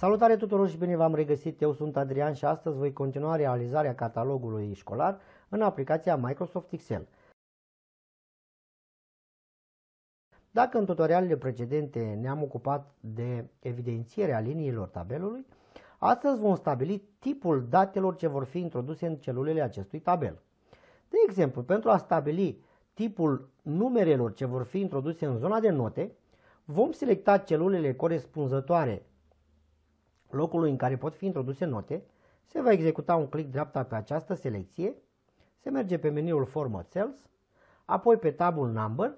Salutare tuturor și bine v-am regăsit! Eu sunt Adrian și astăzi voi continua realizarea catalogului școlar în aplicația Microsoft Excel. Dacă în tutorialele precedente ne-am ocupat de evidențierea liniilor tabelului, astăzi vom stabili tipul datelor ce vor fi introduse în celulele acestui tabel. De exemplu, pentru a stabili tipul numerelor ce vor fi introduse în zona de note, vom selecta celulele corespunzătoare locului în care pot fi introduse note, se va executa un click dreapta pe această selecție, se merge pe meniul Format Cells, apoi pe tabul Number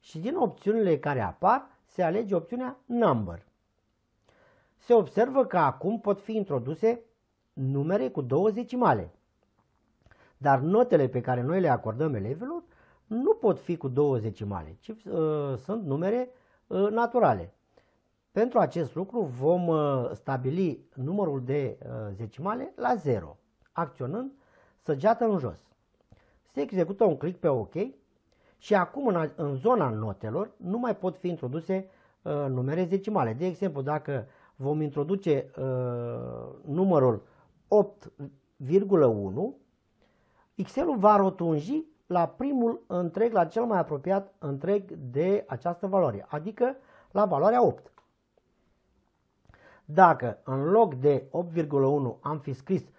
și din opțiunile care apar se alege opțiunea Number. Se observă că acum pot fi introduse numere cu două zecimale, dar notele pe care noi le acordăm elevilor nu pot fi cu două zecimale, ci uh, sunt numere uh, naturale. Pentru acest lucru vom uh, stabili numărul de uh, zecimale la 0, acționând săgeată în jos. Se execută un click pe OK și acum în, zona notelor nu mai pot fi introduse uh, numere zecimale. De exemplu, dacă vom introduce numărul 8,1, Excelul va rotunji la primul întreg, la cel mai apropiat întreg de această valoare, adică la valoarea 8. Dacă în loc de 8,1 am fi scris 8,9,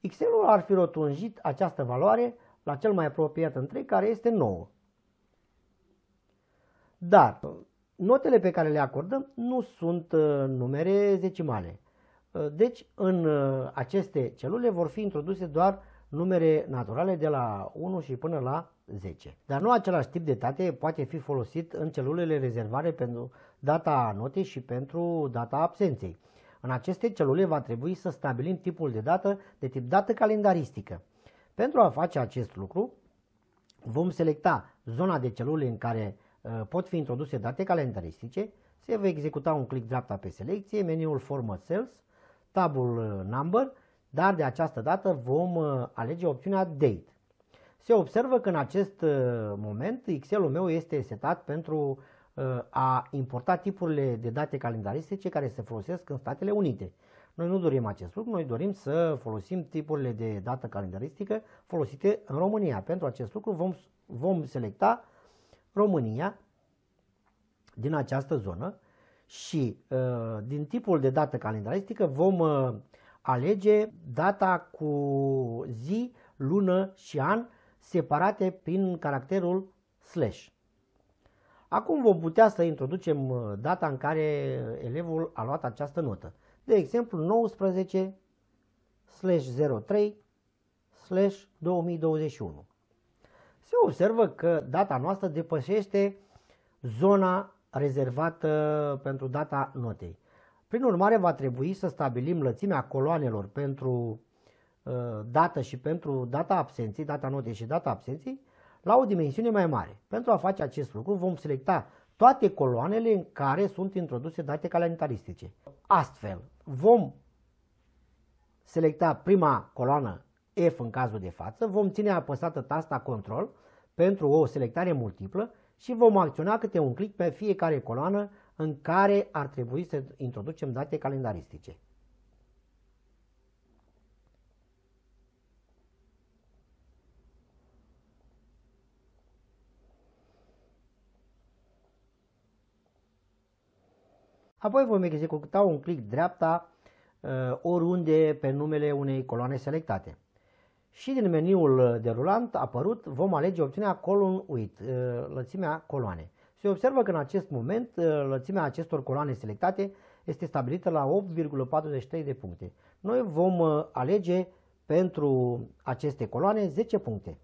Excelul ar fi rotunjit această valoare la cel mai apropiat între care este 9. Dar notele pe care le acordăm nu sunt uh, numere zecimale. Uh, deci în uh, aceste celule vor fi introduse doar numere naturale de la 1 și până la 10. Dar nu același tip de date poate fi folosit în celulele rezervare pentru data notei și pentru data absenței. În aceste celule va trebui să stabilim tipul de dată de tip dată calendaristică. Pentru a face acest lucru, vom selecta zona de celule în care uh, pot fi introduse date calendaristice, se va executa un click dreapta pe selecție, meniul Format Cells, tabul uh, Number dar de această dată vom uh, alege opțiunea Date. Se observă că în acest uh, moment Excel-ul meu este setat pentru uh, a importa tipurile de date calendaristice care se folosesc în Statele Unite. Noi nu dorim acest lucru, noi dorim să folosim tipurile de dată calendaristică folosite în România. Pentru acest lucru vom, vom selecta România din această zonă și din tipul de dată calendaristică vom alege data cu zi, lună și an separate prin caracterul slash. Acum vom putea să introducem uh, data în care uh, elevul a luat această notă. De exemplu 19 03 2021. Se observă că data noastră depășește zona rezervată uh, pentru data notei. Prin urmare, va trebui să stabilim lățimea coloanelor pentru uh, dată și pentru data absenții, data notei și data absenții, la o dimensiune mai mare. Pentru a face acest lucru vom selecta toate coloanele în care sunt introduse date calendaristice. Astfel, vom selecta prima coloană F în cazul de față, vom ține apăsată tasta control pentru o selectare multiplă și vom acționa câte un click pe fiecare coloană în care ar trebui să introducem date calendaristice. Apoi vom executa un click dreapta uh, oriunde pe numele unei coloane selectate. Și din meniul derulant apărut vom alege opțiunea Column Width, uh, lățimea coloanei. Se observă că în acest moment uh, lățimea acestor coloane selectate este stabilită la 8,43 de puncte. Noi vom uh, alege pentru aceste coloane 10 puncte.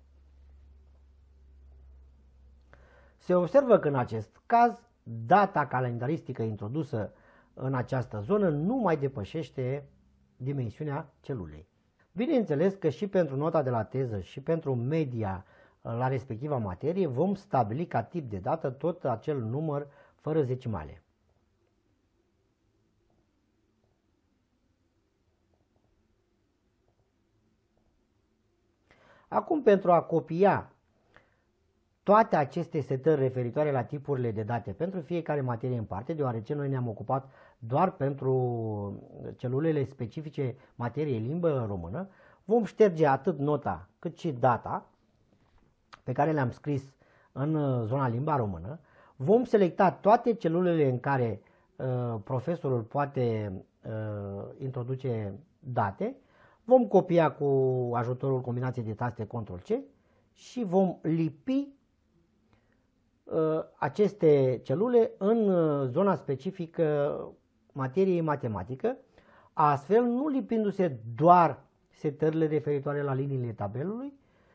Se observă că în acest caz data calendaristică introdusă în această zonă nu mai depășește dimensiunea celulei. Bineînțeles că și pentru nota de la teză și pentru media la respectiva materie, vom stabili ca tip de dată tot acel număr fără zecimale. Acum, pentru a copia toate aceste setări referitoare la tipurile de date pentru fiecare materie în parte, deoarece noi ne-am ocupat doar pentru celulele specifice materiei limbă română, vom șterge atât nota cât și data pe care le-am scris în uh, zona limba română, vom selecta toate celulele în care uh, profesorul poate uh, introduce date, vom copia cu ajutorul combinației de taste Ctrl-C și vom lipi uh, aceste celule în uh, zona specifică materiei matematică, astfel nu lipindu-se doar setările referitoare la liniile tabelului,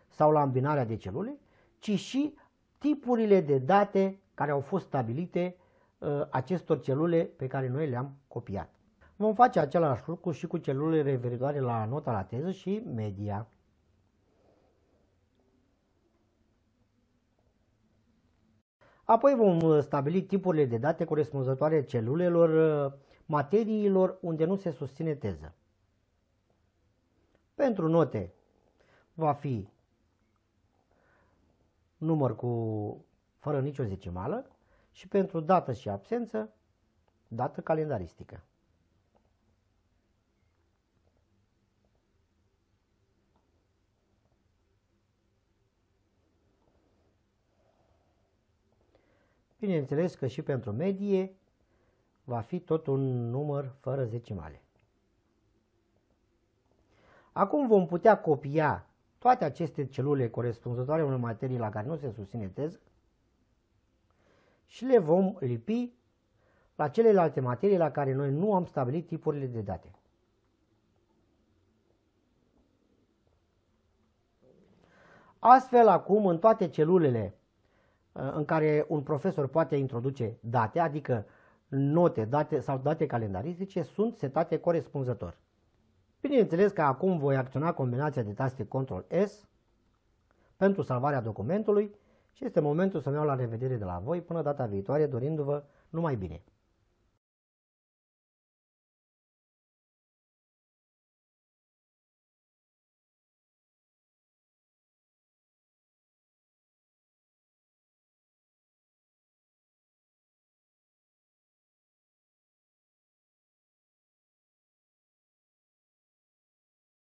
sau la îmbinarea de celule, ci și tipurile de date care au fost stabilite uh, acestor celule pe care noi le-am copiat. Vom face același lucru și cu celulele referitoare la nota la teză și media. Apoi vom uh, stabili tipurile de date corespunzătoare celulelor, uh, materiilor unde nu se susține teză. Pentru note va fi număr cu fără nicio zecimală și pentru dată și absență, dată calendaristică. Bineînțeles că și pentru medie va fi tot un număr fără zecimale. Acum vom putea copia toate aceste celule corespunzătoare unei materii la care nu se susține teză și le vom lipi la celelalte materii la care noi nu am stabilit tipurile de date. Astfel, acum, în toate celulele uh, în care un profesor poate introduce date, adică note date sau date calendaristice, sunt setate corespunzător. Bineînțeles că acum voi acționa combinația de taste Ctrl-S pentru salvarea documentului și este momentul să-mi iau la revedere de la voi până data viitoare dorindu-vă numai bine.